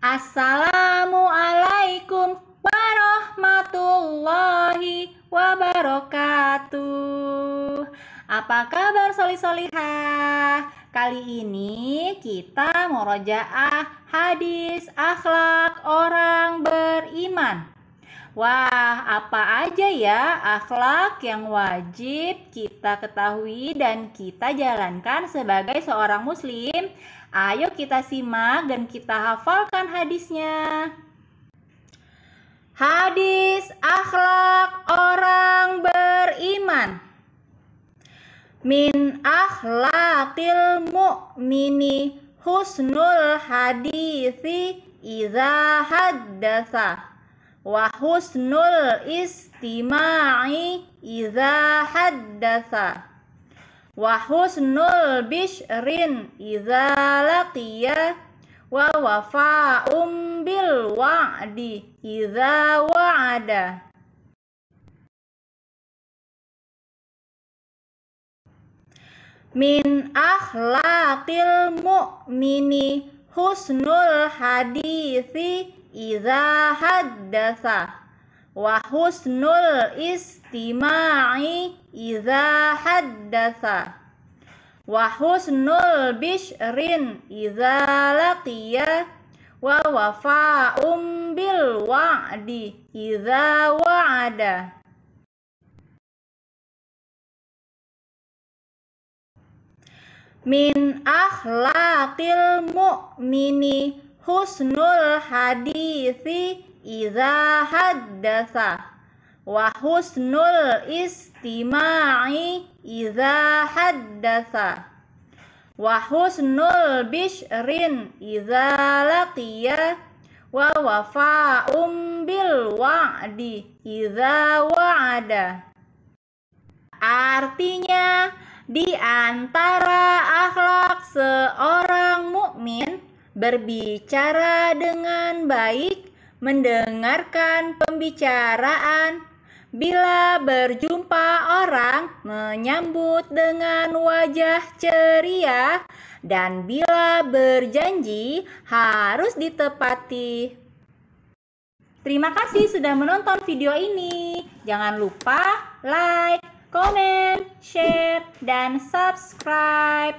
Assalamualaikum warahmatullahi wabarakatuh. Apa kabar soli-solihah? Kali ini kita murojaah hadis akhlak orang beriman. Wah, apa aja ya akhlak yang wajib kita ketahui dan kita jalankan sebagai seorang muslim? Ayo kita simak dan kita hafalkan hadisnya. Hadis akhlak orang beriman. Min akhlakil mu'mini husnul hadithi iza haddatsa wa husnul istima'i iza haddatsa wa husnul bishrin idza laqiya wa wafa'um bil wa'di idza wa'ada min akhlaqil mu'mini husnul hadithi idza haddatsa wa husnul istima'i idza haddatsa wa husnul bishrin idza laqiya wa wafa'um bil wa'di idza wa'ada min akhlaqil mu'mini husnul hadithi idza haddatsa wa husnul istima'i idza haddatsa wa husnul bishrin idza laqiyya wa wafa'um bil wa'di idza wa'ada Artinya, di antara akhlak seorang berbicara dengan baik, mendengarkan pembicaraan. Bila berjumpa orang, menyambut dengan wajah ceria, dan bila berjanji harus ditepati. Terima kasih sudah menonton video ini. Jangan lupa like, comment, share, dan subscribe.